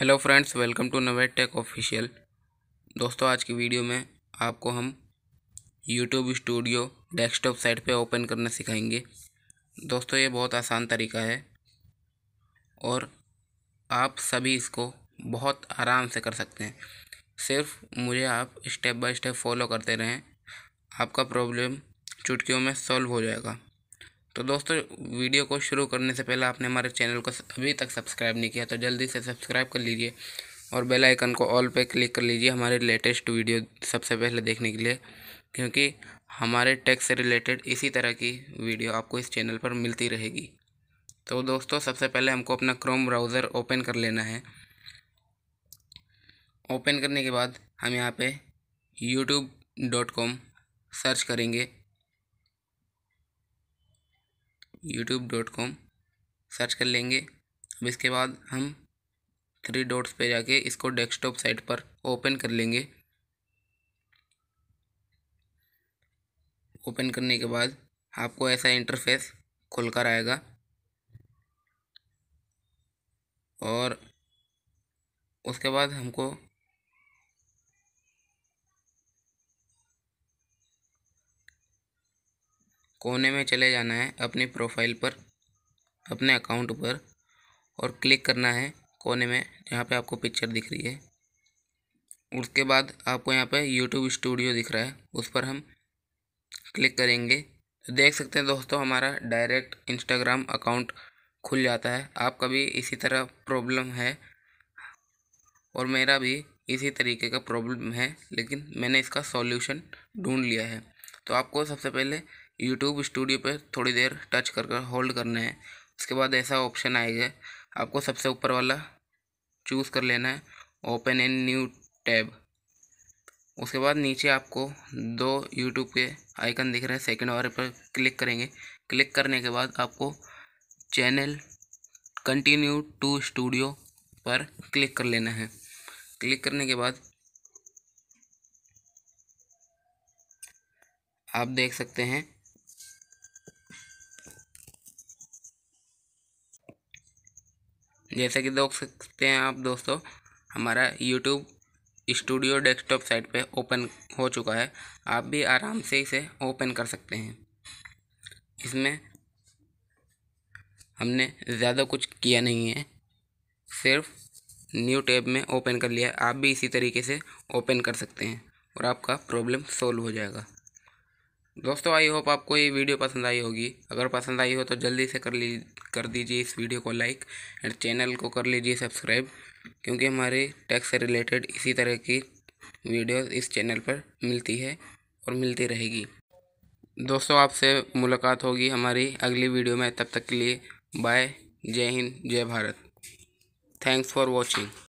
hello friends welcome to Navet tech official दोस्तों आज की वीडियो में आपको हम यूट्यूब स्टूडियो डेस्कटॉप साइट पे ओपन करना सिखाएंगे दोस्तों ये बहुत आसान तरीका है और आप सभी इसको बहुत आराम से कर सकते हैं सिर्फ मुझे आप स्टेप बाय स्टेप फॉलो करते रहें आपका प्रॉब्लम चुटकियों में सॉल्व हो जाएगा तो दोस्तों वीडियो को शुरू करने से पहले आपने हमारे चैनल को अभी तक सब्सक्राइब नहीं किया तो जल्दी से सब्सक्राइब कर लीजिए और बेल आइकन को ऑल पे क्लिक कर लीजिए हमारे लेटेस्ट वीडियो सबसे पहले देखने के लिए क्योंकि हमारे टैक्स से रिलेटेड इसी तरह की वीडियो आपको इस चैनल पर मिलती रहेगी तो दोस्तों सबसे पहले हमको अपना क्रोम ब्राउज़र ओपन कर लेना है ओपन करने के बाद हम यहाँ पर यूट्यूब डॉट कॉम सर्च करेंगे यूट्यूब डॉट कॉम सर्च कर लेंगे अब इसके बाद हम थ्री डॉट्स पे जाके इसको डेस्कटॉप साइट पर ओपन कर लेंगे ओपन करने के बाद आपको ऐसा इंटरफेस खुल कर आएगा और उसके बाद हमको कोने में चले जाना है अपनी प्रोफाइल पर अपने अकाउंट पर और क्लिक करना है कोने में जहाँ पे आपको पिक्चर दिख रही है उसके बाद आपको यहाँ पे यूट्यूब स्टूडियो दिख रहा है उस पर हम क्लिक करेंगे तो देख सकते हैं दोस्तों हमारा डायरेक्ट इंस्टाग्राम अकाउंट खुल जाता है आपका भी इसी तरह प्रॉब्लम है और मेरा भी इसी तरीके का प्रॉब्लम है लेकिन मैंने इसका सॉल्यूशन ढूंढ लिया है तो आपको सबसे पहले यूट्यूब स्टूडियो पे थोड़ी देर टच कर कर होल्ड करना है उसके बाद ऐसा ऑप्शन आएगा आपको सबसे ऊपर वाला चूज़ कर लेना है ओपन इन न्यू टैब उसके बाद नीचे आपको दो यूट्यूब के आइकन दिख रहे हैं सेकेंड वाले पर क्लिक करेंगे क्लिक करने के बाद आपको चैनल कंटिन्यू टू स्टूडियो पर क्लिक कर लेना है क्लिक करने के बाद आप देख सकते हैं जैसे कि देख सकते हैं आप दोस्तों हमारा यूट्यूब स्टूडियो डेस्कटॉप साइट पे ओपन हो चुका है आप भी आराम से इसे ओपन कर सकते हैं इसमें हमने ज़्यादा कुछ किया नहीं है सिर्फ न्यू टैब में ओपन कर लिया आप भी इसी तरीके से ओपन कर सकते हैं और आपका प्रॉब्लम सॉल्व हो जाएगा दोस्तों आई होप आपको ये वीडियो पसंद आई होगी अगर पसंद आई हो तो जल्दी से कर ली कर दीजिए इस वीडियो को लाइक एंड चैनल को कर लीजिए सब्सक्राइब क्योंकि हमारे टैक्स से रिलेटेड इसी तरह की वीडियो इस चैनल पर मिलती है और मिलती रहेगी दोस्तों आपसे मुलाकात होगी हमारी अगली वीडियो में तब तक के लिए बाय जय हिंद जय भारत थैंक्स फॉर वॉचिंग